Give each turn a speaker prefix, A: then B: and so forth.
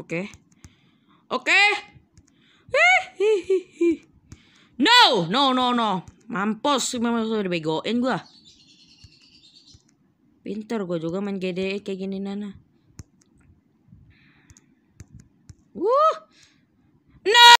A: Oke.
B: Okay. Oke. Okay. Eh, no, no, no, no. Mampus, memang sudah dibegoin gua. Pinter gua juga main GDE kayak gini Nana.
C: Wuh.